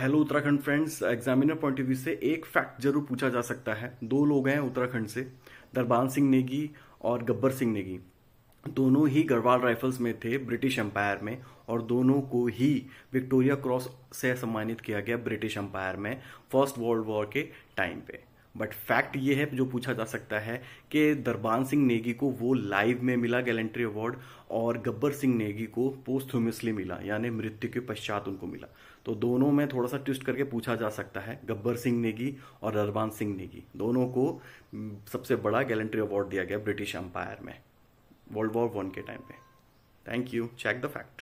hello Uttarakhand friends examiner point of view से एक fact जरूर पूछा जा सकता है दो लोग हैं उत्तराखंड से दरबान सिंह नेगी और गब्बर सिंह नेगी दोनों ही गढ़वाल राइफल्स में थे ब्रिटिश एम्पायर में और दोनों को ही विक्टोरिया क्रॉस से सम्मानित किया गया ब्रिटिश एम्पायर में फर्स्ट वर्ल्ड वॉर के टाइम पे बट फैक्ट ये है जो पूछा जा सकता है कि दरबान सिंह नेगी को वो लाइव में मिला गैलेंट्री अवार्ड और गब्बर सिंह नेगी को पोस्टह्यूमसली मिला यानी मृत्यु के पश्चात उनको मिला तो दोनों में थोड़ा सा ट्विस्ट करके पूछा जा सकता है गब्बर सिंह नेगी और दरबान सिंह नेगी दोनों को सबसे बड़ा गैलेंट्री अवार्ड दिया गया ब्रिटिश एम्पायर में वर्ल्ड वॉर वन के टाइम पे thank you check the fact